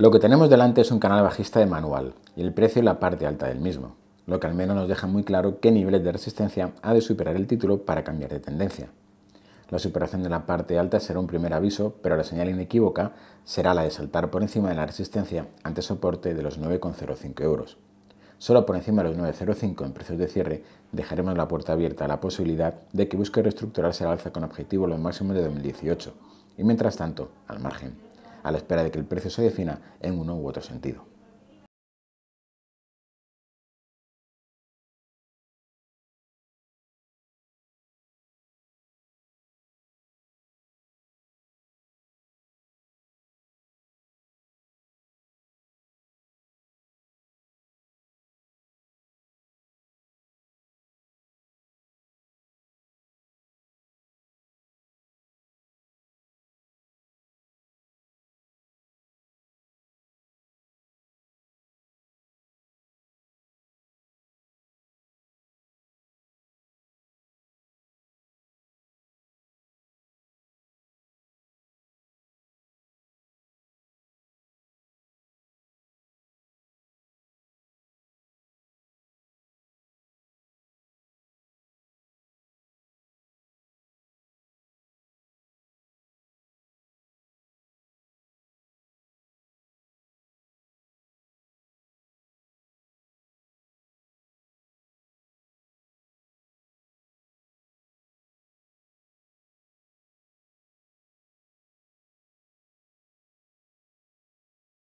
Lo que tenemos delante es un canal bajista de manual y el precio en la parte alta del mismo, lo que al menos nos deja muy claro qué niveles de resistencia ha de superar el título para cambiar de tendencia. La superación de la parte alta será un primer aviso, pero la señal inequívoca será la de saltar por encima de la resistencia ante soporte de los 9,05 euros. Solo por encima de los 9,05 en precios de cierre dejaremos la puerta abierta a la posibilidad de que busque reestructurarse al alza con objetivo los máximos de 2018 y mientras tanto al margen a la espera de que el precio se defina en uno u otro sentido.